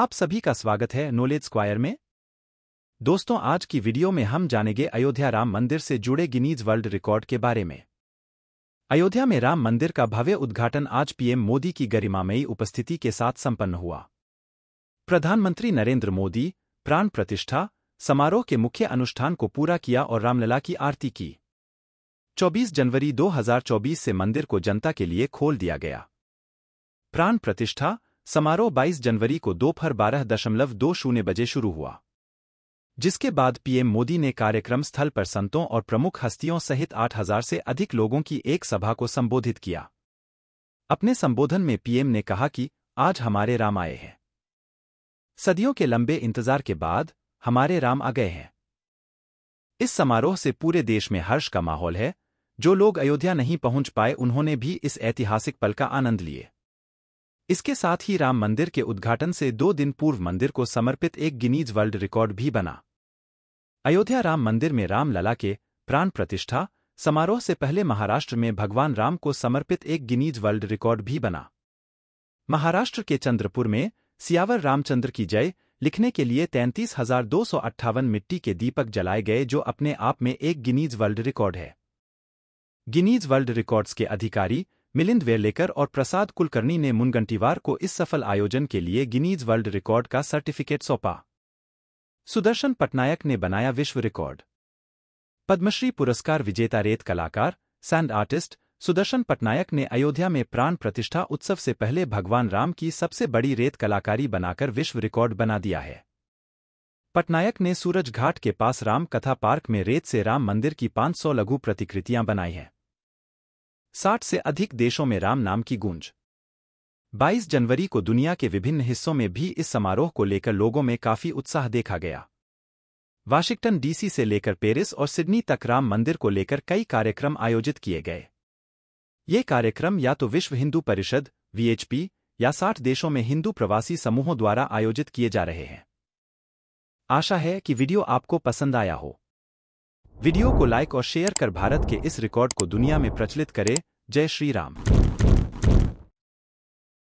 आप सभी का स्वागत है नॉलेज स्क्वायर में दोस्तों आज की वीडियो में हम जानेंगे अयोध्या राम मंदिर से जुड़े गिनीज वर्ल्ड रिकॉर्ड के बारे में अयोध्या में राम मंदिर का भव्य उद्घाटन आज पीएम मोदी की गरिमामयी उपस्थिति के साथ संपन्न हुआ प्रधानमंत्री नरेंद्र मोदी प्राण प्रतिष्ठा समारोह के मुख्य अनुष्ठान को पूरा किया और रामलला की आरती की 24 जनवरी 2024 से मंदिर को जनता के लिए खोल दिया गया प्राण प्रतिष्ठा समारोह 22 जनवरी को दोपहर बारह दशमलव दो शून्य बजे शुरू हुआ जिसके बाद पीएम मोदी ने कार्यक्रम स्थल पर संतों और प्रमुख हस्तियों सहित 8000 से अधिक लोगों की एक सभा को संबोधित किया अपने संबोधन में पीएम ने कहा कि आज हमारे राम आए हैं सदियों के लंबे इंतजार के बाद हमारे राम आ गए हैं इस समारोह से पूरे देश में हर्ष का माहौल है जो लोग अयोध्या नहीं पहुंच पाए उन्होंने भी इस ऐतिहासिक पल का आनंद लिए इसके साथ ही राम मंदिर के उद्घाटन से दो दिन पूर्व मंदिर को समर्पित एक गिनीज वर्ल्ड रिकॉर्ड भी बना अयोध्या राम मंदिर में रामलला के प्राण प्रतिष्ठा समारोह से पहले महाराष्ट्र में भगवान राम को समर्पित एक गिनीज वर्ल्ड रिकॉर्ड भी बना महाराष्ट्र के चंद्रपुर में सियावर रामचंद्र की जय लिखने के लिए तैंतीस हजार दो सौ अट्ठावन मिट्टी के दीपक जलाए गए जो अपने आप में एक गिनीज वर्ल्ड रिकॉर्ड है गिनीज वर्ल्ड रिकॉर्ड्स के अधिकारी मिलिंद वेरलेकर और प्रसाद कुलकर्णी ने मुनगंटीवार को इस सफल आयोजन के लिए गिनीज वर्ल्ड रिकॉर्ड का सर्टिफिकेट सौंपा सुदर्शन पटनायक ने बनाया विश्व रिकॉर्ड पद्मश्री पुरस्कार विजेता रेत कलाकार सैंड आर्टिस्ट सुदर्शन पटनायक ने अयोध्या में प्राण प्रतिष्ठा उत्सव से पहले भगवान राम की सबसे बड़ी रेत कलाकारी बनाकर विश्व रिकॉर्ड बना दिया है पटनायक ने सूरज घाट के पास राम कथा पार्क में रेत से राम मंदिर की 500 लघु प्रतिकृतियां बनाई हैं साठ से अधिक देशों में राम नाम की गूंज 22 जनवरी को दुनिया के विभिन्न हिस्सों में भी इस समारोह को लेकर लोगों में काफी उत्साह देखा गया वाशिंगटन डीसी से लेकर पेरिस और सिडनी तक राम मंदिर को लेकर कई कार्यक्रम आयोजित किए गए ये कार्यक्रम या तो विश्व हिंदू परिषद वीएचपी या साठ देशों में हिंदू प्रवासी समूहों द्वारा आयोजित किए जा रहे हैं आशा है कि वीडियो आपको पसंद आया हो वीडियो को लाइक और शेयर कर भारत के इस रिकॉर्ड को दुनिया में प्रचलित करें जय श्री राम